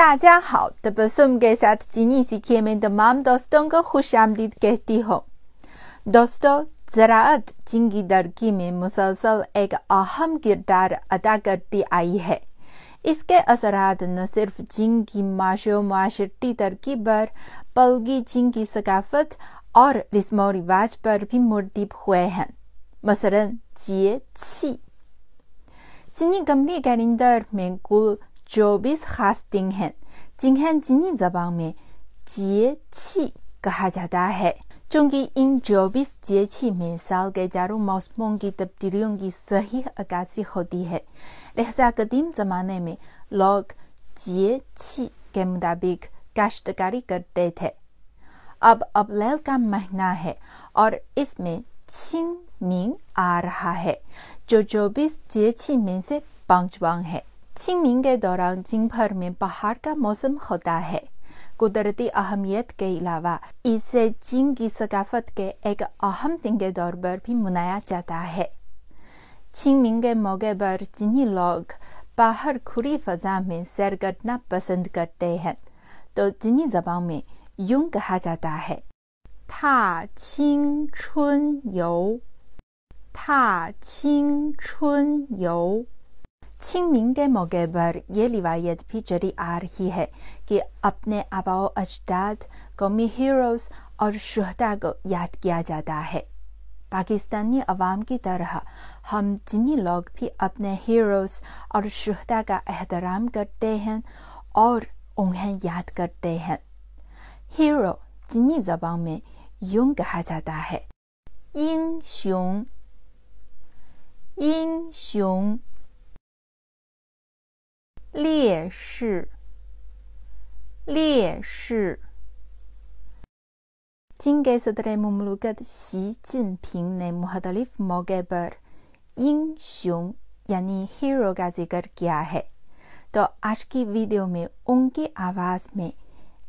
大家好的 besumge sat jinisi kemen de mam dostongo khushamdid kehti ho दोस्तों असरात न सिर्फ जिंग की माशो माशर्ती तरकीब पर बल्कि जिंग की सकाफत और रस्म रिवाज पर भी मुर्तब हुए हैं मसलन जिए छी चीनी कमरी कैलेंडर में कुल Jobis खास दिन है जिन्हें जिन्नी जबान में 节气 कहा जाता है क्योंकि इन चौबीस 节气 में साल के चारों मौसमों की तब्दीलियों की सही अक्सी होती है लिहाजा कदीम जमाने में लोग 节气 के मुताबिक काश्तकारी करते थे अब अप्रैल का महीना है और इसमें छिंग मिंग आ रहा है जो में से पंचवांग है छिंगमिंग के दौरान जिंग भर में बाहर का मौसम होता है कुदरती अहमियत के अलावा इसे चीन की सकाफत के एक अहम दिन के तौर पर भी मनाया जाता है छिंगमिंग के मौके पर चीनी लोग बाहर खुली फजा में सैर करना पसंद करते हैं तो चीनी जबान में यूं कहा जाता है था छिंग छुन यो था छिंग छुन यो छिंगमिंग के मौके पर यह रिवायत भी चली आ रही है कि अपने आबाओ अजदाद कौमी हीरोज और शहदा को याद किया जाता है पाकिस्तानी अवाम की तरह हम जिन्हीं लोग भी अपने हीरोज और शहदा का एहतराम करते हैं और उन्हें याद करते हैं हीरो जिन्हीं जबान में यूं कहा जाता है 英雄，英雄。烈士，烈士。金戈色的嘞木木路格的习近平的木哈达利夫毛盖布尔英雄，亚尼 hero 嘎这个家嘿，到阿什基 video 美 ungi 阿瓦斯美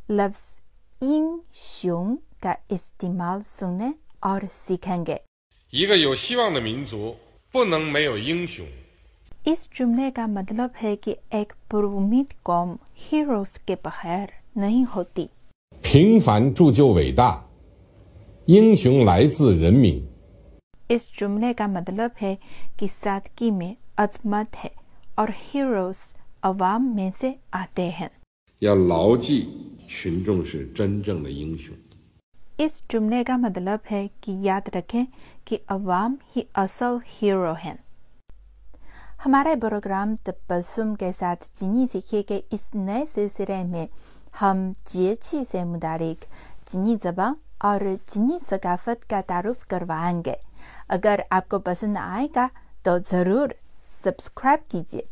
loves 英雄嘎 estimal 送呢阿尔西看个。一个有希望的民族，不能没有英雄。इस जुमले का मतलब है कि एक पूर्वमित कौम हीरो के बगैर नहीं होती इस जुमले का मतलब है कि सादगी में अजमत है और हीरोस अवाम में से आते हैं इस जुमले का मतलब है कि याद रखें कि अवाम ही असल हीरो हैं हमारे प्रोग्राम तबसुम के साथ चीनी सीखे के इस नए सिलसिले में हम जी से मुदारिक चीनी जबा और चीनी सकाफत का तारुफ करवाएंगे अगर आपको पसंद आएगा तो ज़रूर सब्सक्राइब कीजिए